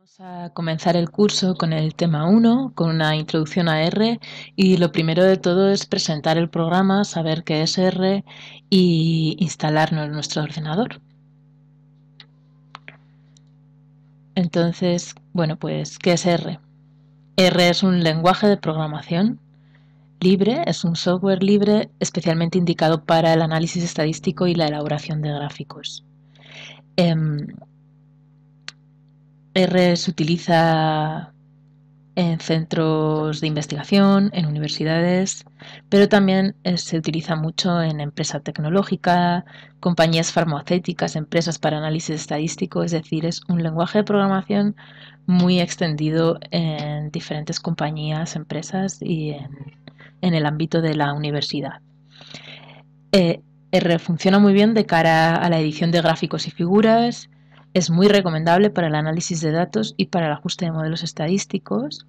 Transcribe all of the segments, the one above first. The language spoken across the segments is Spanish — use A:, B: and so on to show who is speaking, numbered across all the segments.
A: Vamos a comenzar el curso con el tema 1, con una introducción a R y lo primero de todo es presentar el programa, saber qué es R y instalarnos en nuestro ordenador. Entonces, bueno, pues, ¿qué es R? R es un lenguaje de programación libre, es un software libre especialmente indicado para el análisis estadístico y la elaboración de gráficos. Em, R se utiliza en centros de investigación, en universidades, pero también eh, se utiliza mucho en empresa tecnológica, compañías farmacéuticas, empresas para análisis estadístico, es decir, es un lenguaje de programación muy extendido en diferentes compañías, empresas y en, el ámbito de la universidad. Eh, R funciona muy bien de cara a la edición de gráficos y figuras, es muy recomendable para el análisis de datos y para el ajuste de modelos estadísticos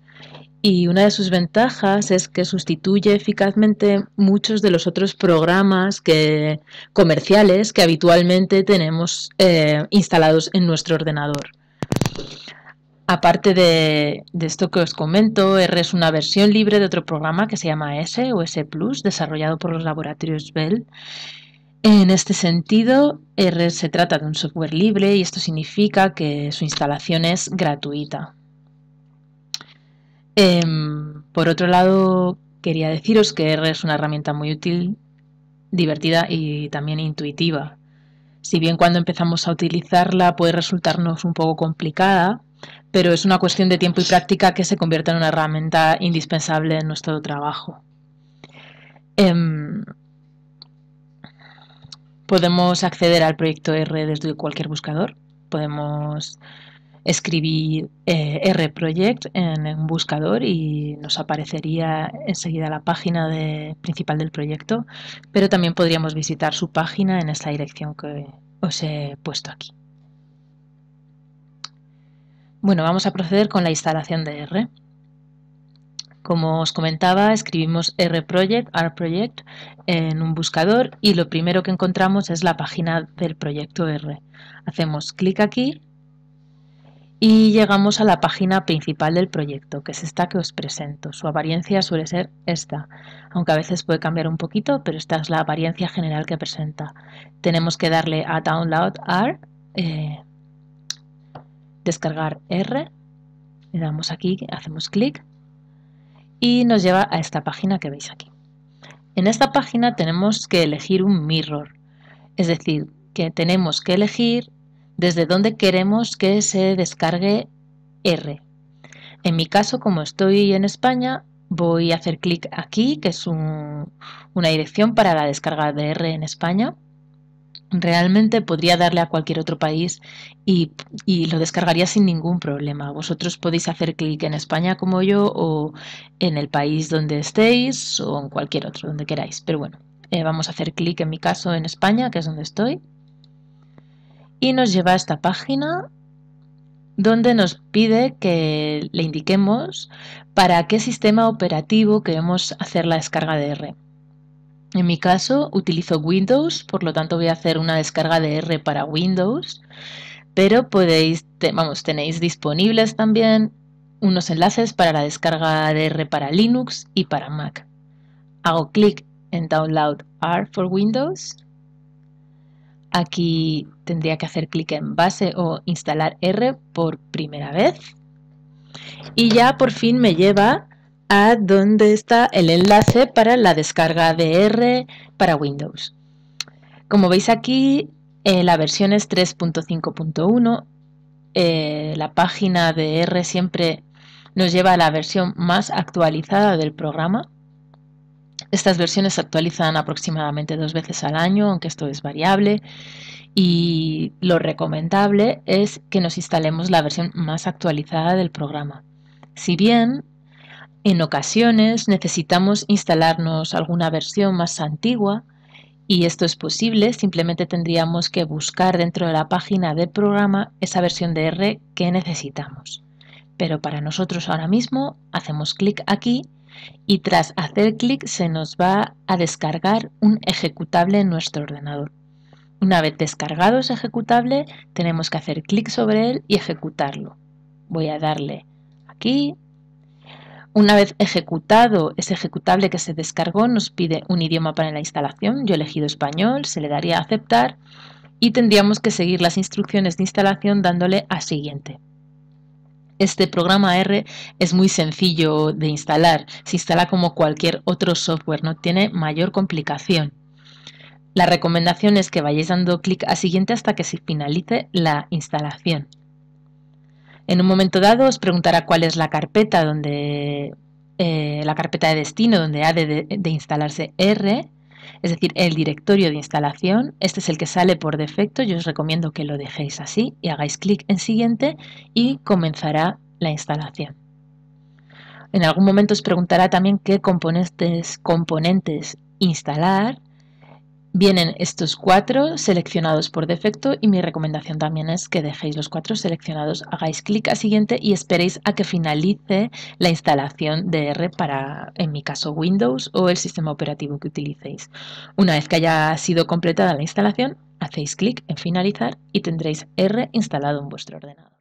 A: y una de sus ventajas es que sustituye eficazmente muchos de los otros programas que, comerciales que habitualmente tenemos eh, instalados en nuestro ordenador. Aparte de, de, esto que os comento, R es una versión libre de otro programa que se llama S o S Plus, desarrollado por los laboratorios Bell, en este sentido, R se trata de un software libre y esto significa que su instalación es gratuita. Em, por otro lado, quería deciros que R es una herramienta muy útil, divertida y también intuitiva. Si bien cuando empezamos a utilizarla puede resultarnos un poco complicada, pero es una cuestión de tiempo y práctica que se convierte en una herramienta indispensable en nuestro trabajo. Em, Podemos acceder al proyecto R desde cualquier buscador. Podemos escribir eh, R-Project en un buscador y nos aparecería enseguida la página principal del proyecto, pero también podríamos visitar su página en esta dirección que os he puesto aquí. Bueno, vamos a proceder con la instalación de R. Como os comentaba, escribimos R-Project, R-Project en un buscador y lo primero que encontramos es la página del proyecto R. Hacemos clic aquí y llegamos a la página principal del proyecto, que es esta que os presento. Su apariencia suele ser esta, aunque a veces puede cambiar un poquito, pero esta es la apariencia general que presenta. Tenemos que darle a Download R, eh, descargar R, le damos aquí, hacemos clic y nos lleva a esta página que veis aquí. En esta página tenemos que elegir un mirror, es decir, que tenemos que elegir desde dónde queremos que se descargue R. En mi caso, como estoy en España, voy a hacer clic aquí, que es una dirección para la descarga de R en España realmente podría darle a cualquier otro país y, lo descargaría sin ningún problema. Vosotros podéis hacer clic en España como yo o en el país donde estéis o en cualquier otro, donde queráis. Pero bueno, eh, vamos a hacer clic en mi caso en España, que es donde estoy. Y nos lleva a esta página donde nos pide que le indiquemos para qué sistema operativo queremos hacer la descarga de R. En mi caso utilizo Windows, por lo tanto voy a hacer una descarga de R para Windows, pero podéis, vamos, tenéis disponibles también unos enlaces para la descarga de R para Linux y para Mac. Hago clic en Download R for Windows. Aquí tendría que hacer clic en base o instalar R por primera vez. Y ya por fin me lleva a dónde está el enlace para la descarga de R para Windows. Como veis aquí, eh, la versión es 3.5.1. Eh, la página de R siempre nos lleva a la versión más actualizada del programa. Estas versiones se actualizan aproximadamente dos veces al año, aunque esto es variable. Y lo recomendable es que nos instalemos la versión más actualizada del programa. Si bien en ocasiones necesitamos instalarnos alguna versión más antigua y esto es posible, simplemente tendríamos que buscar dentro de la página del programa esa versión de R que necesitamos. Pero para nosotros ahora mismo hacemos clic aquí y tras hacer clic se nos va a descargar un ejecutable en nuestro ordenador. Una vez descargado ese ejecutable tenemos que hacer clic sobre él y ejecutarlo. Voy a darle aquí una vez ejecutado ese ejecutable que se descargó, nos pide un idioma para la instalación. Yo he elegido español, se le daría a aceptar y tendríamos que seguir las instrucciones de instalación dándole a siguiente. Este programa R es muy sencillo de instalar, se instala como cualquier otro software, no tiene mayor complicación. La recomendación es que vayáis dando clic a siguiente hasta que se finalice la instalación. En un momento dado os preguntará cuál es la carpeta donde eh, la carpeta de destino donde ha de, instalarse R, es decir, el directorio de instalación. Este es el que sale por defecto. Yo os recomiendo que lo dejéis así y hagáis clic en siguiente y comenzará la instalación. En algún momento os preguntará también qué componentes instalar Vienen estos cuatro seleccionados por defecto y mi recomendación también es que dejéis los cuatro seleccionados, hagáis clic a siguiente y esperéis a que finalice la instalación de R para, en mi caso, Windows o el sistema operativo que utilicéis. Una vez que haya sido completada la instalación, hacéis clic en finalizar y tendréis R instalado en vuestro ordenador.